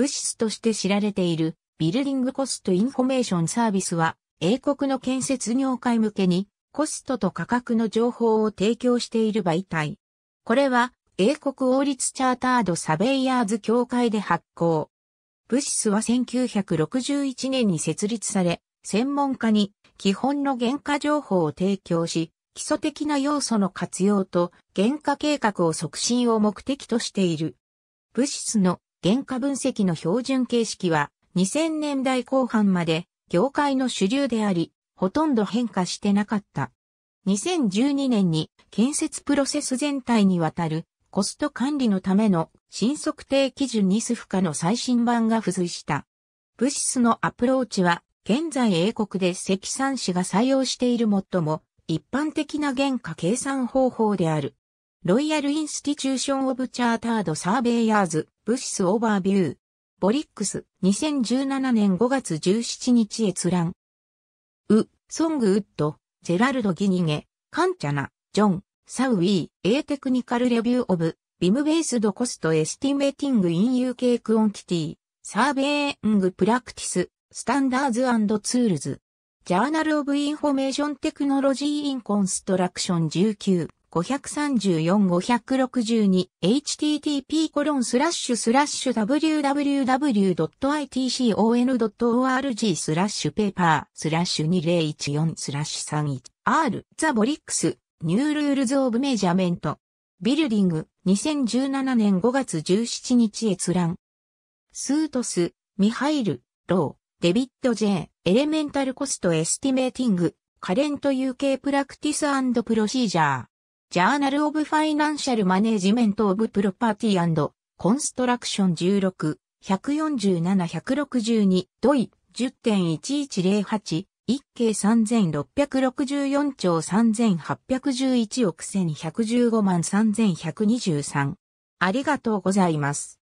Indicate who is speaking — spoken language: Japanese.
Speaker 1: 物質として知られているビルディングコストインフォメーションサービスは英国の建設業界向けにコストと価格の情報を提供している媒体。これは英国王立チャータードサベイヤーズ協会で発行。ブシスは1961年に設立され、専門家に基本の原価情報を提供し、基礎的な要素の活用と原価計画を促進を目的としている。ブシスの原価分析の標準形式は2000年代後半まで業界の主流であり、ほとんど変化してなかった。2012年に建設プロセス全体にわたるコスト管理のための新測定基準ニス負荷の最新版が付随した。ブシスのアプローチは現在英国で積算子が採用している最も一般的な原価計算方法である。ロイヤル・インスティチューション・オブ・チャータード・サーベイヤーズ・ブシス・オーバービュー。ボリックス、2017年5月17日閲覧。ウ、ソング・ウッド、ジェラルド・ギニゲ、カンチャナ、ジョン、サウィー、ーテクニカル・レビュー・オブ、ビム・ベースド・コスト・エスティメーティング・イン・ユケークオンティティ、サーベイング・プラクティス、スタンダーズ・アンド・ツールズ。ジャーナル・オブ・インフォメーション・テクノロジー・イン・コンストラクション19。534-562http コロンスラッシュスラッシュ www.itcon.org スラッシュペーパースラッシュ2014スラッシュ 31R ザボリックスニュールールズオブメジャメントビルディング2017年5月17日閲覧スートスミハイルローデビッド J エレメンタルコストエスティメーティングカレント UK プラクティスプロシージャージャーナル・オブ・ファイナンシャル・マネージメント・オブ・プロパティコンストラクション16、147-162、ドイ、10.1108、一計3664兆3811億1215万3123。ありがとうございます。